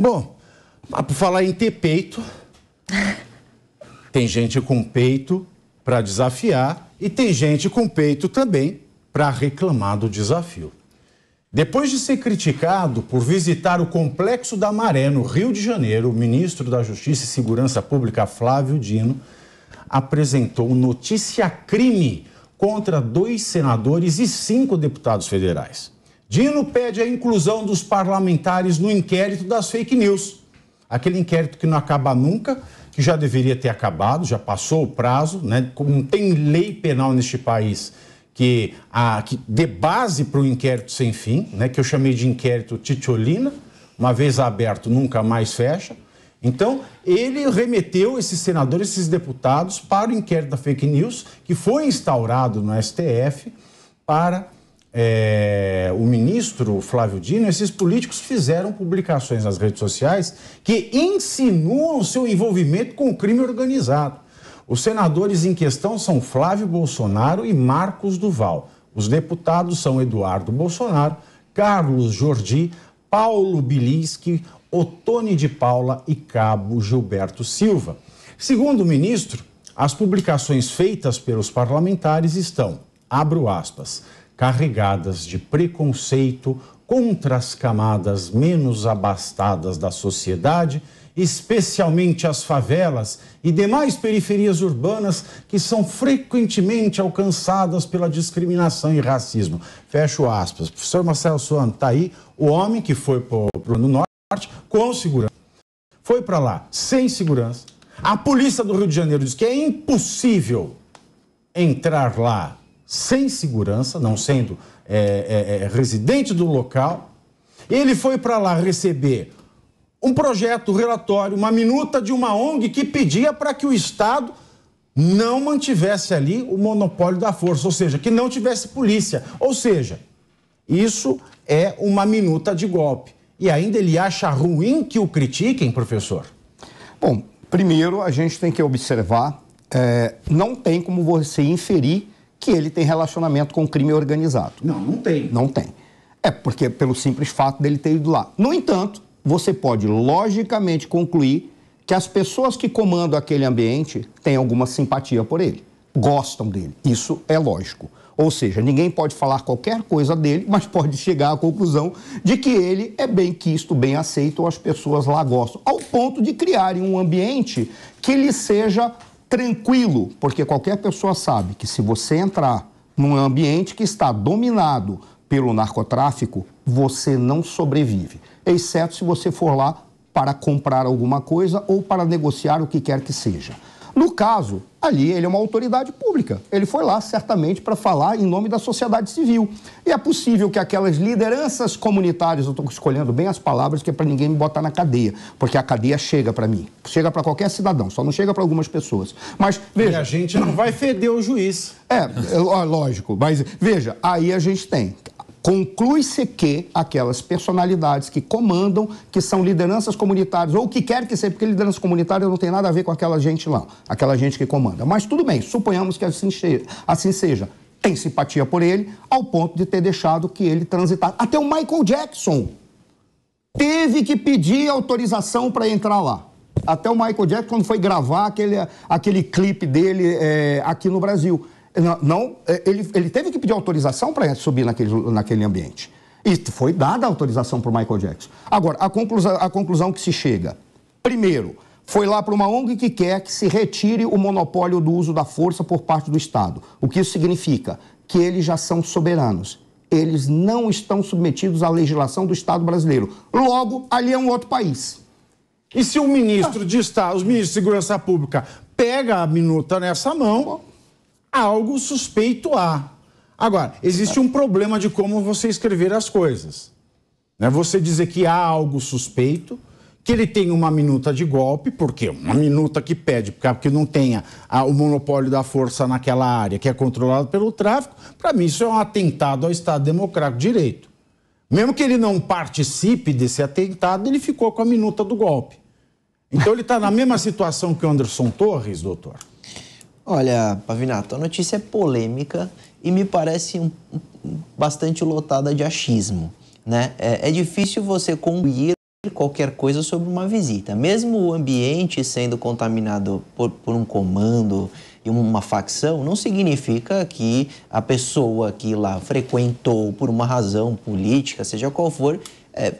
Bom, para falar em ter peito, tem gente com peito para desafiar e tem gente com peito também para reclamar do desafio. Depois de ser criticado por visitar o Complexo da Maré, no Rio de Janeiro, o ministro da Justiça e Segurança Pública, Flávio Dino, apresentou notícia crime contra dois senadores e cinco deputados federais. Dino pede a inclusão dos parlamentares no inquérito das fake news. Aquele inquérito que não acaba nunca, que já deveria ter acabado, já passou o prazo, né? Como não tem lei penal neste país que, a, que dê base para o inquérito sem fim, né? Que eu chamei de inquérito Titiolina, uma vez aberto, nunca mais fecha. Então, ele remeteu esses senadores, esses deputados, para o inquérito da fake news, que foi instaurado no STF, para é, o ministro Flávio Dino, esses políticos fizeram publicações nas redes sociais que insinuam seu envolvimento com o crime organizado. Os senadores em questão são Flávio Bolsonaro e Marcos Duval. Os deputados são Eduardo Bolsonaro, Carlos Jordi, Paulo Bilinski, Otone de Paula e Cabo Gilberto Silva. Segundo o ministro, as publicações feitas pelos parlamentares estão, abro aspas, carregadas de preconceito contra as camadas menos abastadas da sociedade, especialmente as favelas e demais periferias urbanas que são frequentemente alcançadas pela discriminação e racismo. Fecho aspas. professor Marcelo Suano está aí, o homem que foi para o Norte com segurança. Foi para lá sem segurança. A polícia do Rio de Janeiro diz que é impossível entrar lá sem segurança, não sendo é, é, é, residente do local. Ele foi para lá receber um projeto, um relatório, uma minuta de uma ONG que pedia para que o Estado não mantivesse ali o monopólio da força, ou seja, que não tivesse polícia. Ou seja, isso é uma minuta de golpe. E ainda ele acha ruim que o critiquem, professor? Bom, primeiro a gente tem que observar, é, não tem como você inferir que ele tem relacionamento com crime organizado. Não, não tem. Não tem. É porque pelo simples fato dele ter ido lá. No entanto, você pode logicamente concluir que as pessoas que comandam aquele ambiente têm alguma simpatia por ele, gostam dele. Isso é lógico. Ou seja, ninguém pode falar qualquer coisa dele, mas pode chegar à conclusão de que ele é bem quisto, bem aceito, ou as pessoas lá gostam, ao ponto de criarem um ambiente que lhe seja tranquilo, porque qualquer pessoa sabe que se você entrar num ambiente que está dominado pelo narcotráfico, você não sobrevive, exceto se você for lá para comprar alguma coisa ou para negociar o que quer que seja. No caso, ali ele é uma autoridade pública. Ele foi lá, certamente, para falar em nome da sociedade civil. E é possível que aquelas lideranças comunitárias, eu estou escolhendo bem as palavras, que é para ninguém me botar na cadeia, porque a cadeia chega para mim. Chega para qualquer cidadão, só não chega para algumas pessoas. Mas, veja. E a gente não vai feder o juiz. É, é, lógico. Mas, veja, aí a gente tem Conclui-se que aquelas personalidades que comandam, que são lideranças comunitárias, ou que quer que seja, porque liderança comunitária não tem nada a ver com aquela gente lá, aquela gente que comanda. Mas tudo bem, suponhamos que assim, assim seja. Tem simpatia por ele, ao ponto de ter deixado que ele transitasse. Até o Michael Jackson teve que pedir autorização para entrar lá. Até o Michael Jackson, quando foi gravar aquele, aquele clipe dele é, aqui no Brasil. Não, não é, ele, ele teve que pedir autorização para subir naquele, naquele ambiente. E foi dada autorização para o Michael Jackson. Agora, a, conclusão, a conclusão que se chega. Primeiro, foi lá para uma ONG que quer que se retire o monopólio do uso da força por parte do Estado. O que isso significa? Que eles já são soberanos. Eles não estão submetidos à legislação do Estado brasileiro. Logo, ali é um outro país. E se o ministro de Estado, os ministros de Segurança Pública, pega a minuta nessa mão, algo suspeito há. Agora, existe um problema de como você escrever as coisas. Né? Você dizer que há algo suspeito, que ele tem uma minuta de golpe, porque uma minuta que pede, porque ah, não tenha ah, o monopólio da força naquela área que é controlada pelo tráfico, para mim isso é um atentado ao Estado Democrático de Direito. Mesmo que ele não participe desse atentado, ele ficou com a minuta do golpe. Então ele está na mesma situação que o Anderson Torres, doutor. Olha, Pavinato, a notícia é polêmica e me parece um, um, bastante lotada de achismo. Né? É, é difícil você concluir qualquer coisa sobre uma visita, mesmo o ambiente sendo contaminado por, por um comando e uma facção, não significa que a pessoa que lá frequentou por uma razão política, seja qual for, é,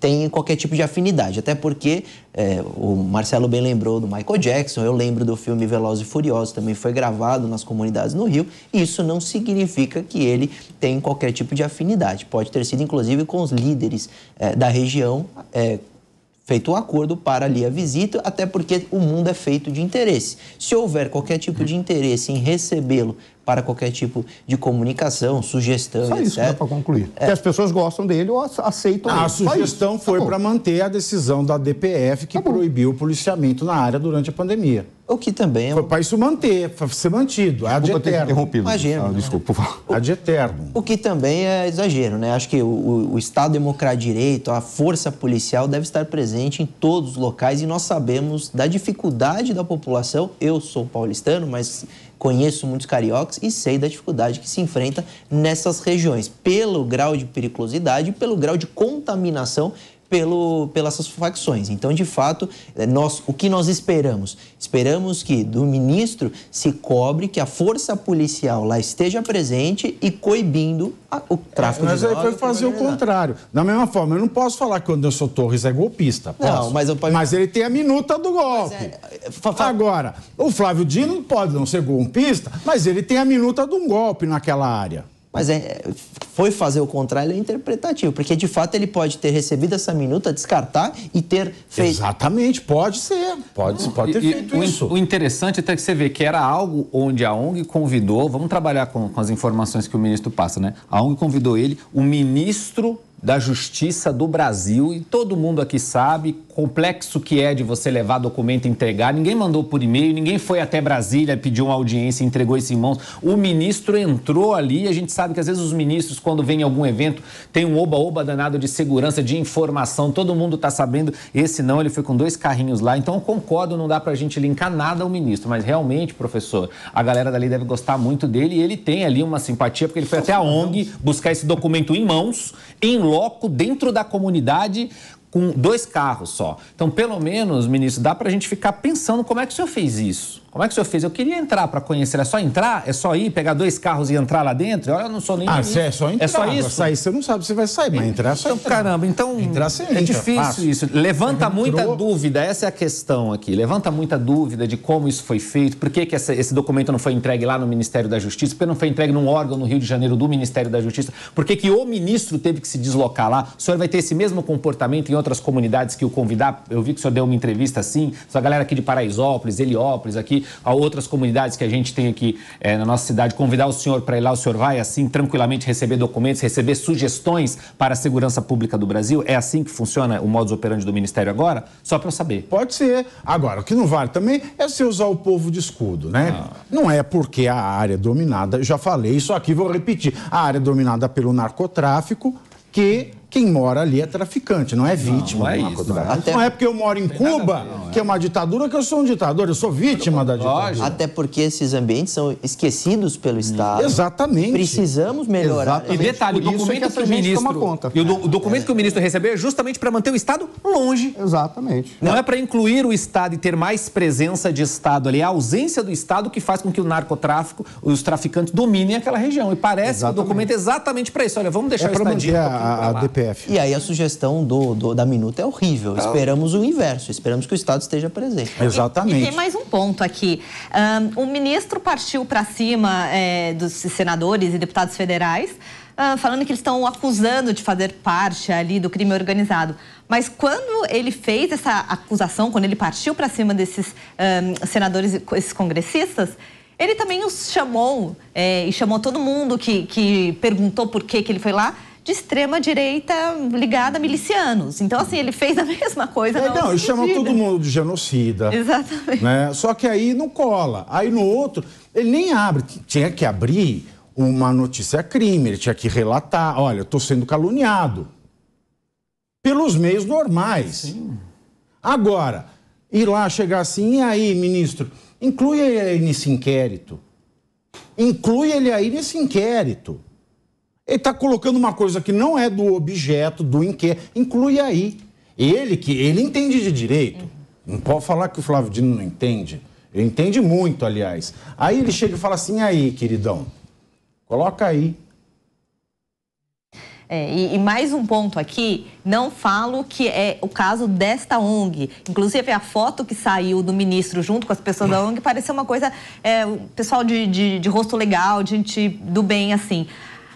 tem qualquer tipo de afinidade. Até porque é, o Marcelo bem lembrou do Michael Jackson, eu lembro do filme Velozes e Furiosos, também foi gravado nas comunidades no Rio. Isso não significa que ele tem qualquer tipo de afinidade. Pode ter sido, inclusive, com os líderes é, da região. É, feito o um acordo para ali a visita, até porque o mundo é feito de interesse. Se houver qualquer tipo de interesse em recebê-lo para qualquer tipo de comunicação, sugestão, Só etc. isso dá para concluir. É. Que as pessoas gostam dele ou aceitam A ele. sugestão foi tá para manter a decisão da DPF que tá proibiu o policiamento na área durante a pandemia. O que também é. Foi para isso manter, para ser mantido. Ad de eterno. interrompido. Imagina. Ah, né? desculpa, por Ad eterno. O que também é exagero, né? Acho que o, o Estado democrático direito, a força policial deve estar presente em todos os locais e nós sabemos da dificuldade da população. Eu sou paulistano, mas conheço muitos cariocas e sei da dificuldade que se enfrenta nessas regiões, pelo grau de periculosidade e pelo grau de contaminação pelo, pelas suas facções. Então, de fato, é, nós, o que nós esperamos? Esperamos que do ministro se cobre que a força policial lá esteja presente e coibindo a, o tráfico é, de drogas. Mas aí foi fazer o contrário. Da mesma forma, eu não posso falar que o Anderson Torres é golpista. Posso. Não, mas, eu... mas ele tem a minuta do golpe. É... Agora, o Flávio Dino pode não ser golpista, mas ele tem a minuta de um golpe naquela área. Mas é, foi fazer o contrário é interpretativo, porque de fato ele pode ter recebido essa minuta, descartar e ter feito. Exatamente, pode ser. Pode, pode ter e, feito e, isso. O, o interessante até é que você vê que era algo onde a ONG convidou, vamos trabalhar com, com as informações que o ministro passa, né? A ONG convidou ele, o ministro da justiça do Brasil e todo mundo aqui sabe complexo que é de você levar documento e entregar. Ninguém mandou por e-mail, ninguém foi até Brasília, pediu uma audiência, entregou isso em mãos. O ministro entrou ali, a gente sabe que às vezes os ministros quando vêm em algum evento tem um oba-oba danado de segurança, de informação, todo mundo está sabendo. Esse não, ele foi com dois carrinhos lá. Então concordo, não dá para a gente linkar nada ao ministro, mas realmente, professor, a galera dali deve gostar muito dele e ele tem ali uma simpatia porque ele foi até a ONG buscar esse documento em mãos, em bloco dentro da comunidade com dois carros só. Então, pelo menos, ministro, dá para a gente ficar pensando como é que o senhor fez isso. Como é que o senhor fez? Eu queria entrar para conhecer. É só entrar? É só ir, pegar dois carros e entrar lá dentro? Olha, Eu não sou nem. Ah, é, é só entrar. É só isso. Sair, você não sabe se vai sair, mas entrar só. Então, caramba, então. Entrar sim, é entra, É difícil fácil. isso. Levanta muita dúvida, essa é a questão aqui. Levanta muita dúvida de como isso foi feito, por que, que essa, esse documento não foi entregue lá no Ministério da Justiça, por que não foi entregue num órgão no Rio de Janeiro do Ministério da Justiça, por que, que o ministro teve que se deslocar lá? O senhor vai ter esse mesmo comportamento em outras comunidades que o convidar? Eu vi que o senhor deu uma entrevista assim, a galera aqui de Paraisópolis, Heliópolis, aqui a outras comunidades que a gente tem aqui é, na nossa cidade, convidar o senhor para ir lá, o senhor vai assim, tranquilamente receber documentos, receber sugestões para a segurança pública do Brasil? É assim que funciona o modus operandi do Ministério agora? Só para eu saber. Pode ser. Agora, o que não vale também é se usar o povo de escudo, né? Ah. Não é porque a área é dominada, já falei isso aqui, vou repetir, a área é dominada pelo narcotráfico que quem mora ali é traficante, não é vítima. Não, não é isso. Não é. Até... não é porque eu moro em Cuba, que é. é uma ditadura, que eu sou um ditador. Eu sou vítima da ditadura. Até porque esses ambientes são esquecidos pelo Estado. Exatamente. Precisamos melhorar. Exatamente. E detalhe, o documento é que, que, o ministro... Conta. E o, do, o documento é. que o ministro recebeu é justamente para manter o Estado longe. Exatamente. Não é para incluir o Estado e ter mais presença de Estado ali. É a ausência do Estado que faz com que o narcotráfico, os traficantes dominem aquela região. E parece exatamente. que o documento é exatamente para isso. Olha, vamos deixar é o Estado Um a, a e aí a sugestão do, do da minuta é horrível. Ah. Esperamos o inverso, esperamos que o Estado esteja presente. Exatamente. E, e tem mais um ponto aqui. Um, o ministro partiu para cima é, dos senadores e deputados federais. Uh, falando que eles estão acusando de fazer parte ali do crime organizado. Mas quando ele fez essa acusação, quando ele partiu para cima desses um, senadores e esses congressistas, ele também os chamou é, e chamou todo mundo que, que perguntou por que, que ele foi lá de extrema direita ligada a milicianos. Então, assim, ele fez a mesma coisa. É, não, ele chama todo mundo de genocida. Exatamente. Né? Só que aí não cola. Aí no outro, ele nem abre. Tinha que abrir uma notícia crime, ele tinha que relatar: olha, eu estou sendo caluniado. Pelos meios normais. Sim. Agora, ir lá chegar assim, e aí, ministro, inclui ele aí nesse inquérito. Inclui ele aí nesse inquérito. Ele está colocando uma coisa que não é do objeto, do inquérito. Inclui aí. Ele que ele entende de direito. Uhum. Não pode falar que o Flávio Dino não entende. Ele entende muito, aliás. Aí ele chega e fala assim: aí, queridão, coloca aí. É, e, e, mais um ponto aqui, não falo que é o caso desta ONG. Inclusive, a foto que saiu do ministro junto com as pessoas da ONG pareceu uma coisa, é, pessoal de, de, de rosto legal, gente do bem, assim.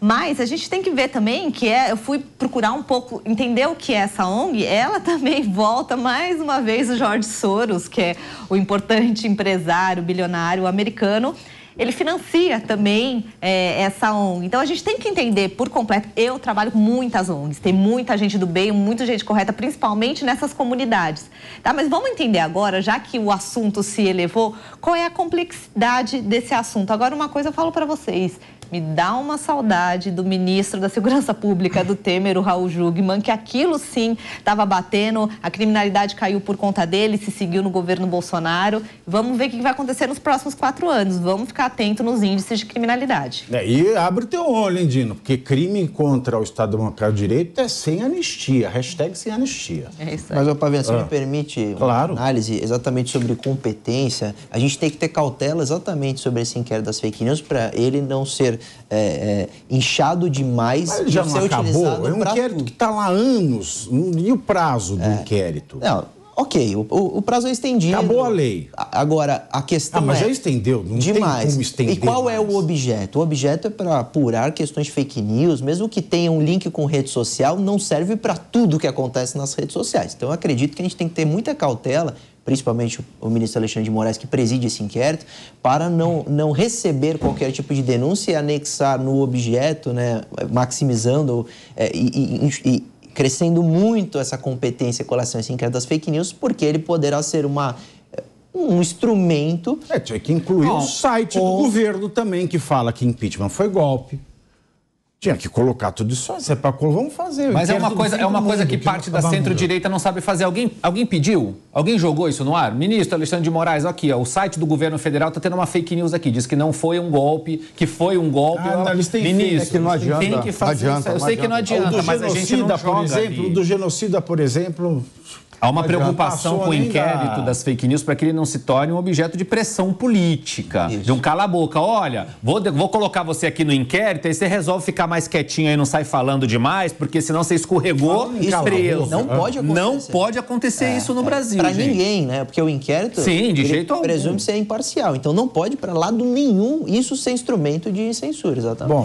Mas a gente tem que ver também que é, eu fui procurar um pouco, entender o que é essa ONG. Ela também volta mais uma vez o George Soros, que é o importante empresário, bilionário americano. Ele financia também é, essa ONG. Então a gente tem que entender por completo. Eu trabalho com muitas ONGs, tem muita gente do bem, muita gente correta, principalmente nessas comunidades. Tá? Mas vamos entender agora, já que o assunto se elevou, qual é a complexidade desse assunto. Agora, uma coisa eu falo para vocês: me dá uma saudade do ministro da Segurança Pública do Temer, o Raul Jugman, que aquilo sim estava batendo, a criminalidade caiu por conta dele, se seguiu no governo Bolsonaro. Vamos ver o que vai acontecer nos próximos quatro anos. Vamos ficar atento nos índices de criminalidade. É, e abre o teu olho, hein, Dino, porque crime contra o Estado Democrático de Direito é sem anistia, hashtag sem anistia. É isso aí. Mas, ô Pavinha, se ah. me permite claro. análise exatamente sobre competência, a gente tem que ter cautela exatamente sobre esse inquérito das fake news para ele não ser é, é, inchado demais Mas já não acabou. É um inquérito que está lá há anos. Hum, e o prazo do é. inquérito? Não, Ok, o, o, prazo é estendido. Acabou a lei. Agora, a questão. Ah, mas é, já estendeu, não demais. tem como estender. E qual mais. é o objeto? O objeto é para apurar questões de fake news, mesmo que tenha um link com rede social, não serve para tudo que acontece nas redes sociais. Então, eu acredito que a gente tem que ter muita cautela principalmente o ministro Alexandre de Moraes, que preside esse inquérito, para não, não receber qualquer tipo de denúncia e anexar no objeto, né, maximizando é, e, e, e crescendo muito essa competência com relação a esse inquérito das fake news, porque ele poderá ser uma um instrumento. É, tinha que incluir o um site do governo também, que fala que impeachment foi golpe, tinha que colocar tudo isso, ah, é para vamos fazer. Mas é uma coisa, é uma coisa que parte da centro-direita não sabe fazer. Alguém, alguém pediu? Alguém jogou isso no ar? Ministro Alexandre de Moraes, aqui, ó, o site do governo federal está tendo uma fake news aqui, diz que não foi um golpe, que foi um golpe. Ah, não, eles têm Ministro, que não adianta. Tem que fazer adianta, Eu sei adianta. que não adianta, o do mas a gente não joga por exemplo, ali. do genocida, por exemplo, Há uma preocupação com o inquérito da... das fake news para que ele não se torne um objeto de pressão política, Isso. de um cala-boca. Olha, vou, vou colocar você aqui no inquérito, aí você resolve ficar mais quietinho e não sai falando demais, porque senão você escorregou e preso. Não pode acontecer. Não pode acontecer é, isso no é, Brasil. Para ninguém, né? Porque o inquérito Sim, de jeito algum. presume ser imparcial. Então não pode para lado nenhum isso ser instrumento de censura, exatamente. Bom,